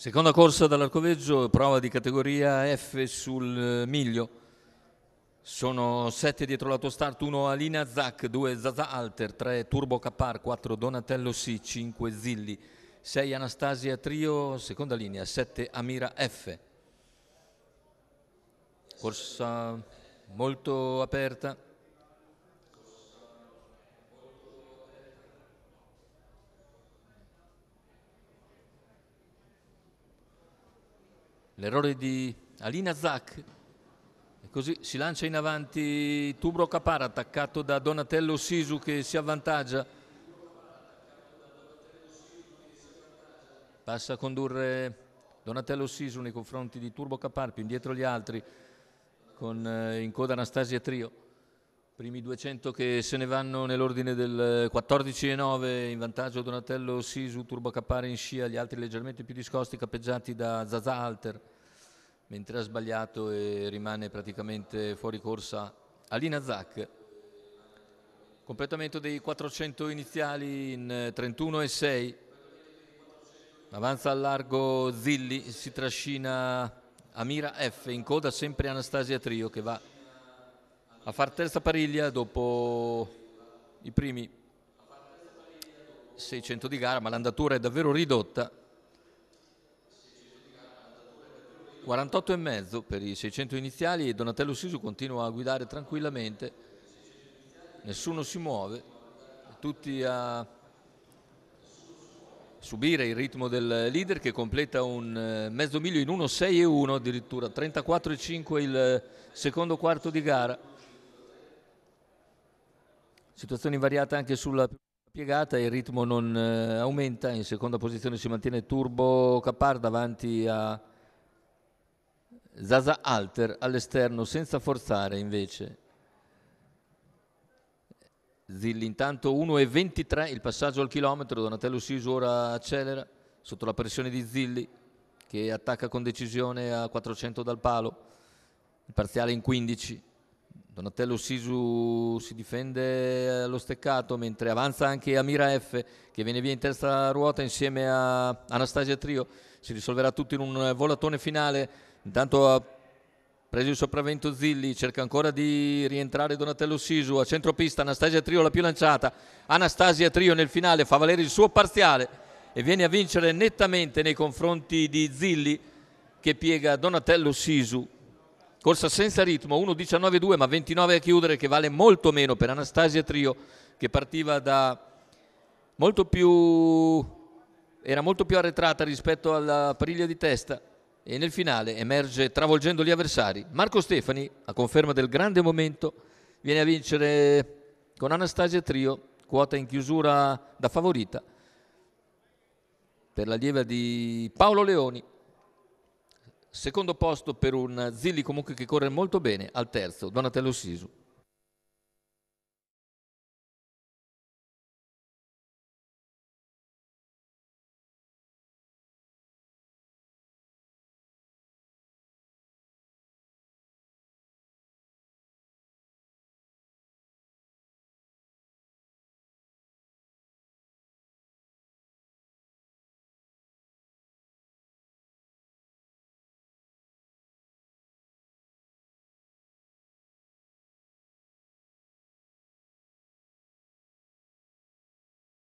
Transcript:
Seconda corsa dall'Arcoveggio, prova di categoria F sul eh, miglio. Sono 7 dietro l'autostart, 1 Alina Zac, 2 Zaza Alter, 3 Turbo Capar, 4 Donatello Si, 5 Zilli, 6 Anastasia Trio, seconda linea, 7 Amira F. Corsa molto aperta. l'errore di Alina Zac e così si lancia in avanti Tubro Capara attaccato da Donatello Sisu che si avvantaggia passa a condurre Donatello Sisu nei confronti di Turbo Capar più indietro gli altri con eh, in coda Anastasia Trio Primi 200 che se ne vanno nell'ordine del 14 9 in vantaggio Donatello Sisu, Turbo Cappare in scia, gli altri leggermente più discosti cappeggiati da Zaza Alter, mentre ha sbagliato e rimane praticamente fuori corsa Alina Zac. Completamento dei 400 iniziali in 31 e 6. Avanza al largo Zilli, si trascina Amira F, in coda sempre Anastasia Trio che va a far terza pariglia dopo i primi 600 di gara, ma l'andatura è davvero ridotta. 48,5 per i 600 iniziali e Donatello Sisu continua a guidare tranquillamente, nessuno si muove, tutti a subire il ritmo del leader che completa un eh, mezzo miglio in 1,6 e 1 addirittura, 34,5 il eh, secondo quarto di gara. Situazione invariata anche sulla piegata, il ritmo non eh, aumenta, in seconda posizione si mantiene Turbo Capar davanti a Zaza Alter all'esterno senza forzare invece. Zilli intanto 1,23 il passaggio al chilometro, Donatello Sisu ora accelera sotto la pressione di Zilli che attacca con decisione a 400 dal palo, il parziale in 15. Donatello Sisu si difende eh, allo steccato mentre avanza anche Amira F che viene via in terza ruota insieme a Anastasia Trio. Si risolverà tutto in un volatone finale. Intanto ha preso il sopravvento Zilli, cerca ancora di rientrare Donatello Sisu a centropista. Anastasia Trio la più lanciata. Anastasia Trio nel finale fa valere il suo parziale e viene a vincere nettamente nei confronti di Zilli che piega Donatello Sisu Corsa senza ritmo, 1.19.2 ma 29 a chiudere che vale molto meno per Anastasia Trio che partiva da molto più, era molto più arretrata rispetto alla pariglia di testa e nel finale emerge travolgendo gli avversari. Marco Stefani, a conferma del grande momento, viene a vincere con Anastasia Trio, quota in chiusura da favorita per la lieva di Paolo Leoni. Secondo posto per un Zilli comunque che corre molto bene, al terzo Donatello Sisu.